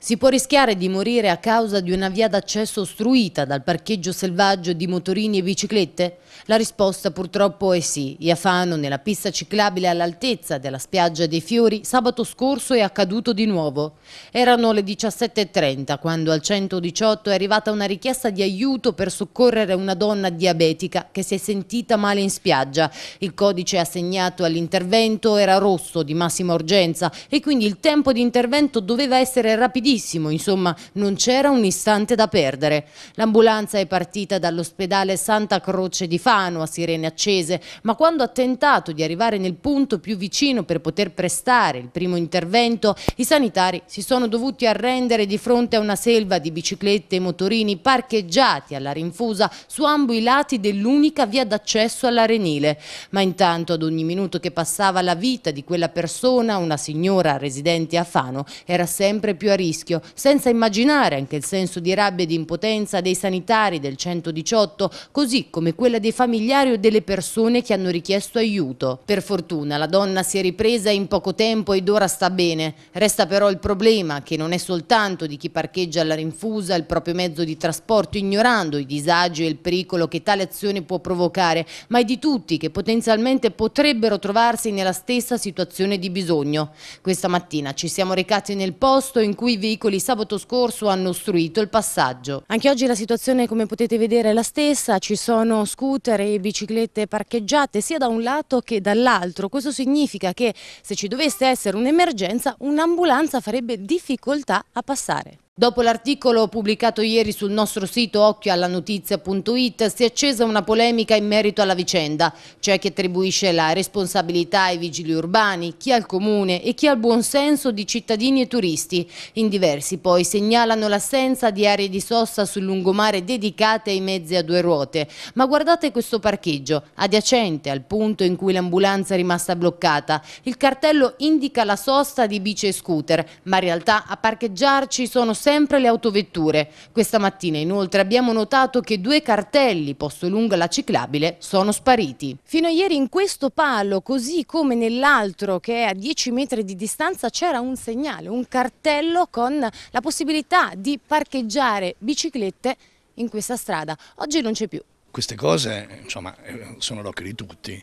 Si può rischiare di morire a causa di una via d'accesso ostruita dal parcheggio selvaggio di motorini e biciclette? La risposta purtroppo è sì. Iafano, nella pista ciclabile all'altezza della spiaggia dei Fiori, sabato scorso è accaduto di nuovo. Erano le 17.30 quando al 118 è arrivata una richiesta di aiuto per soccorrere una donna diabetica che si è sentita male in spiaggia. Il codice assegnato all'intervento era rosso di massima urgenza e quindi il tempo di intervento doveva essere rapidissimo rapidissimo, insomma non c'era un istante da perdere. L'ambulanza è partita dall'ospedale Santa Croce di Fano a sirene accese, ma quando ha tentato di arrivare nel punto più vicino per poter prestare il primo intervento, i sanitari si sono dovuti arrendere di fronte a una selva di biciclette e motorini parcheggiati alla rinfusa su ambo i lati dell'unica via d'accesso all'Arenile. Ma intanto ad ogni minuto che passava la vita di quella persona, una signora residente a Fano, era sempre più a rischio rischio, senza immaginare anche il senso di rabbia e di impotenza dei sanitari del 118, così come quella dei familiari o delle persone che hanno richiesto aiuto. Per fortuna la donna si è ripresa in poco tempo ed ora sta bene. Resta però il problema che non è soltanto di chi parcheggia alla rinfusa il proprio mezzo di trasporto ignorando i disagi e il pericolo che tale azione può provocare, ma è di tutti che potenzialmente potrebbero trovarsi nella stessa situazione di bisogno. Questa mattina ci siamo recati nel posto in cui vi veicoli sabato scorso hanno ostruito il passaggio. Anche oggi la situazione come potete vedere è la stessa, ci sono scooter e biciclette parcheggiate sia da un lato che dall'altro. Questo significa che se ci dovesse essere un'emergenza un'ambulanza farebbe difficoltà a passare. Dopo l'articolo pubblicato ieri sul nostro sito occhioallanotizia.it si è accesa una polemica in merito alla vicenda. C'è chi attribuisce la responsabilità ai vigili urbani, chi al comune e chi al buonsenso di cittadini e turisti. In diversi poi segnalano l'assenza di aree di sosta sul lungomare dedicate ai mezzi a due ruote. Ma guardate questo parcheggio, adiacente al punto in cui l'ambulanza è rimasta bloccata. Il cartello indica la sosta di bici e scooter, ma in realtà a parcheggiarci sono sempre sempre le autovetture. Questa mattina inoltre abbiamo notato che due cartelli posto lungo la ciclabile sono spariti. Fino a ieri in questo palo, così come nell'altro che è a 10 metri di distanza, c'era un segnale, un cartello con la possibilità di parcheggiare biciclette in questa strada. Oggi non c'è più. Queste cose insomma, eh, sono l'occhio di tutti.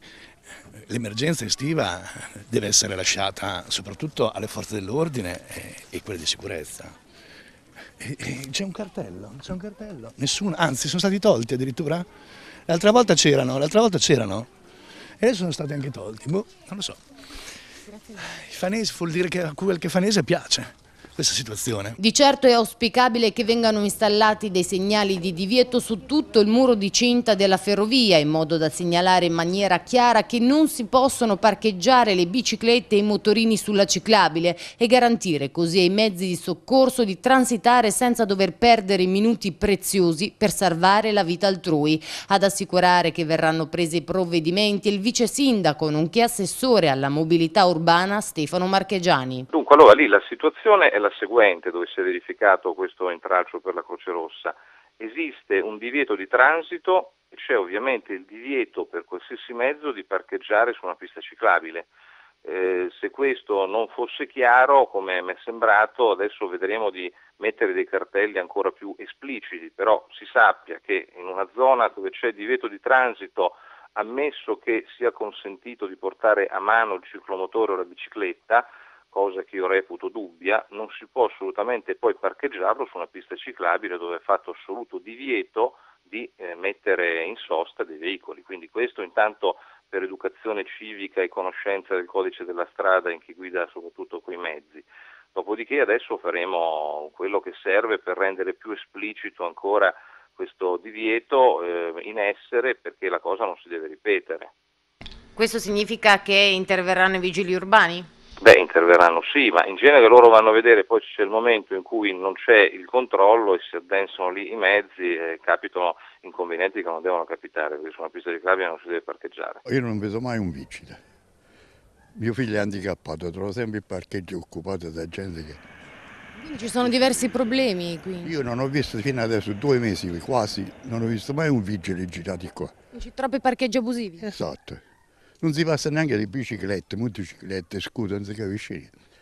L'emergenza estiva deve essere lasciata soprattutto alle forze dell'ordine eh, e quelle di sicurezza. Eh, eh, c'è un cartello, c'è un cartello, nessuno, anzi sono stati tolti addirittura. L'altra volta c'erano, l'altra volta c'erano e adesso sono stati anche tolti, boh, non lo so. I fanesi vuol dire che a quel che fanese piace questa situazione. Di certo è auspicabile che vengano installati dei segnali di divieto su tutto il muro di cinta della ferrovia in modo da segnalare in maniera chiara che non si possono parcheggiare le biciclette e i motorini sulla ciclabile e garantire così ai mezzi di soccorso di transitare senza dover perdere minuti preziosi per salvare la vita altrui. Ad assicurare che verranno presi provvedimenti il vice sindaco nonché assessore alla mobilità urbana Stefano Marchegiani. Dunque allora lì la situazione è la quella seguente dove si è verificato questo intralcio per la Croce Rossa, esiste un divieto di transito e c'è ovviamente il divieto per qualsiasi mezzo di parcheggiare su una pista ciclabile. Eh, se questo non fosse chiaro, come mi è sembrato, adesso vedremo di mettere dei cartelli ancora più espliciti, però si sappia che in una zona dove c'è divieto di transito, ammesso che sia consentito di portare a mano il ciclomotore o la bicicletta, cosa che io reputo dubbia, non si può assolutamente poi parcheggiarlo su una pista ciclabile dove è fatto assoluto divieto di eh, mettere in sosta dei veicoli. Quindi questo intanto per educazione civica e conoscenza del codice della strada in chi guida soprattutto quei mezzi. Dopodiché adesso faremo quello che serve per rendere più esplicito ancora questo divieto eh, in essere perché la cosa non si deve ripetere. Questo significa che interverranno i vigili urbani? interverranno, sì, ma in genere loro vanno a vedere, poi c'è il momento in cui non c'è il controllo e si addensano lì i mezzi e capitano inconvenienti che non devono capitare, perché su una pista di cavia non si deve parcheggiare. Io non vedo mai un vigile. Mio figlio è handicappato, trovo sempre il parcheggio occupato da gente che... Quindi ci sono diversi problemi qui. Io non ho visto fino adesso, due mesi quasi, non ho visto mai un vigile girato qua. C'è troppi parcheggi abusivi. Esatto non si passa neanche di biciclette, motociclette, scusa, non si capisce niente.